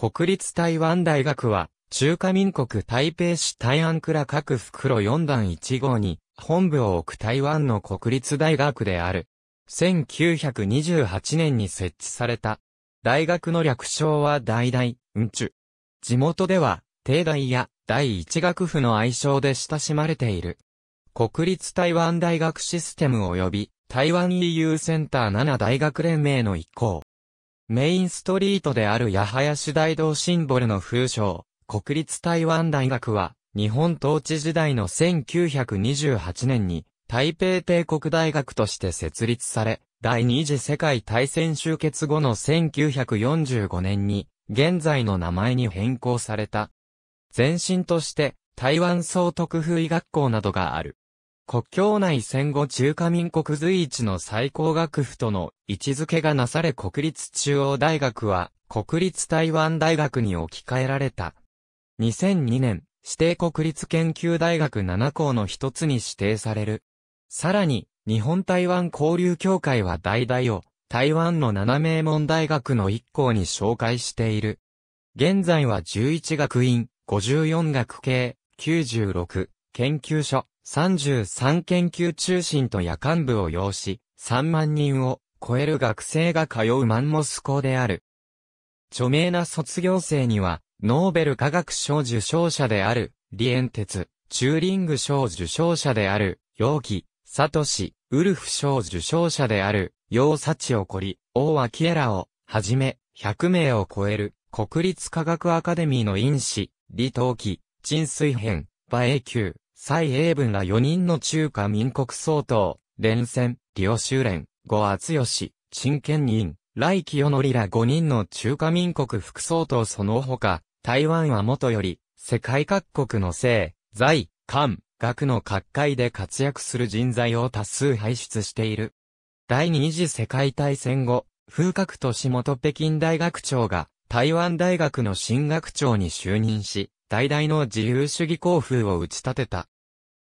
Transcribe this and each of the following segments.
国立台湾大学は、中華民国台北市台安倉各袋4段1号に、本部を置く台湾の国立大学である。1928年に設置された。大学の略称は大大、うんちゅ。地元では、帝大や第一学府の愛称で親しまれている。国立台湾大学システム及び台湾 EU センター7大学連盟の一行。メインストリートである八市大道シンボルの風称、国立台湾大学は、日本統治時代の1928年に、台北帝国大学として設立され、第二次世界大戦終結後の1945年に、現在の名前に変更された。前身として、台湾総督府医学校などがある。国境内戦後中華民国随一の最高学府との位置づけがなされ国立中央大学は国立台湾大学に置き換えられた。2002年、指定国立研究大学7校の一つに指定される。さらに、日本台湾交流協会は代々を台湾の7名門大学の1校に紹介している。現在は11学院、54学系、96研究所、33研究中心と夜間部を要し、3万人を超える学生が通うマンモス校である。著名な卒業生には、ノーベル科学賞受賞者である、リエンテツ、チューリング賞受賞者である、ヨウキ、サトシ、ウルフ賞受賞者である、ヨウサチオコリ、オーワキエラを、はじめ、100名を超える、国立科学アカデミーの院士、李東輝、陳水編、馬英久、蔡英文ら4人の中華民国総統、連戦、オ修練、後厚義、陳建員、来清則ら5人の中華民国副総統その他、台湾はもとより、世界各国の政、財、官、学の各界で活躍する人材を多数輩出している。第二次世界大戦後、風格都市元北京大学長が、台湾大学の新学長に就任し、大々の自由主義校風を打ち立てた。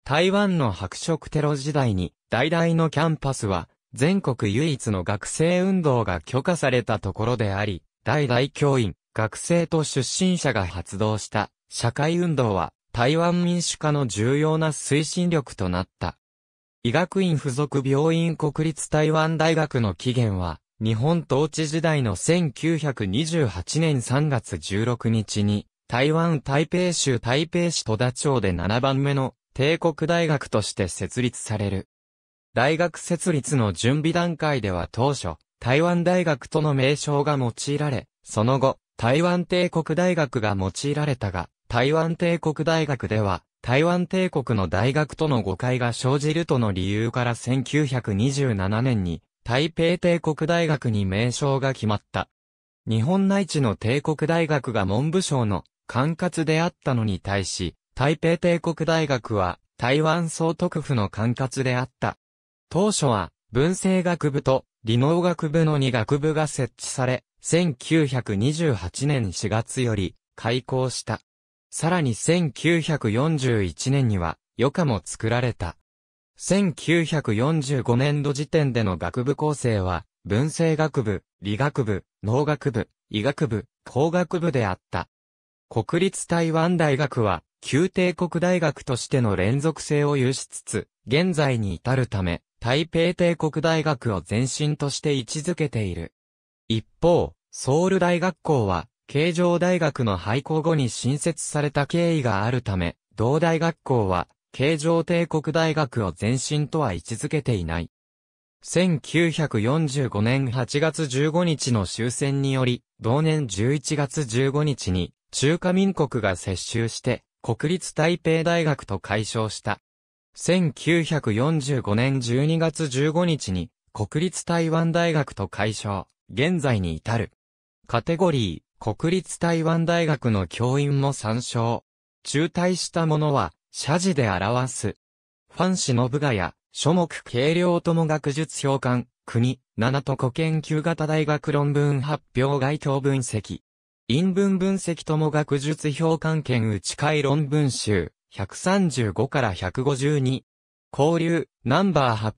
台湾の白色テロ時代に、大々のキャンパスは、全国唯一の学生運動が許可されたところであり、大々教員、学生と出身者が発動した社会運動は台湾民主化の重要な推進力となった。医学院附属病院国立台湾大学の起源は日本統治時代の1928年3月16日に、台湾台北州台北市戸田町で7番目の帝国大学として設立される。大学設立の準備段階では当初、台湾大学との名称が用いられ、その後、台湾帝国大学が用いられたが、台湾帝国大学では、台湾帝国の大学との誤解が生じるとの理由から1927年に台北帝国大学に名称が決まった。日本内地の帝国大学が文部省の管轄であったのに対し、台北帝国大学は台湾総督府の管轄であった。当初は文政学部と理農学部の2学部が設置され、1928年4月より開校した。さらに1941年には余暇も作られた。1945年度時点での学部構成は、文政学部、理学部、農学部、医学部、工学部であった。国立台湾大学は、旧帝国大学としての連続性を有しつつ、現在に至るため、台北帝国大学を前身として位置づけている。一方、ソウル大学校は、形城大学の廃校後に新設された経緯があるため、同大学校は、形状帝国大学を前身とは位置づけていない。1945年8月15日の終戦により、同年11月15日に中華民国が接収して国立台北大学と解消した。1945年12月15日に国立台湾大学と解消、現在に至る。カテゴリー、国立台湾大学の教員も参照。中退した者は、謝辞で表す。ファン氏の部下や、諸目軽量とも学術評鑑、国、七都古研究型大学論文発表該当分析。陰文分析とも学術評鑑権打ち会論文集、135から152。交流、ナンバー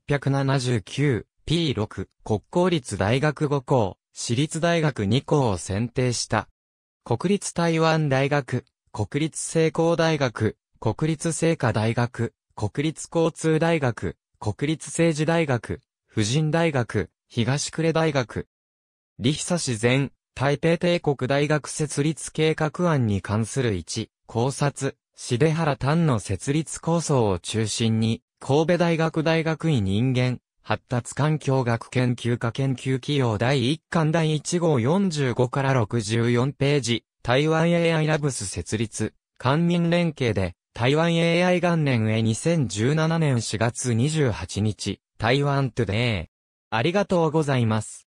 879P6、国公立大学5校、私立大学2校を選定した。国立台湾大学、国立成功大学、国立聖火大学、国立交通大学、国立政治大学、婦人大学、東れ大学。李久自然、台北帝国大学設立計画案に関する1、考察、シデハ丹の設立構想を中心に、神戸大学大学院人間、発達環境学研究科研究企業第1巻第1号45から64ページ、台湾 AI ラブス設立、官民連携で、台湾 AI 元年へ2017年4月28日、台湾トゥデイ。ありがとうございます。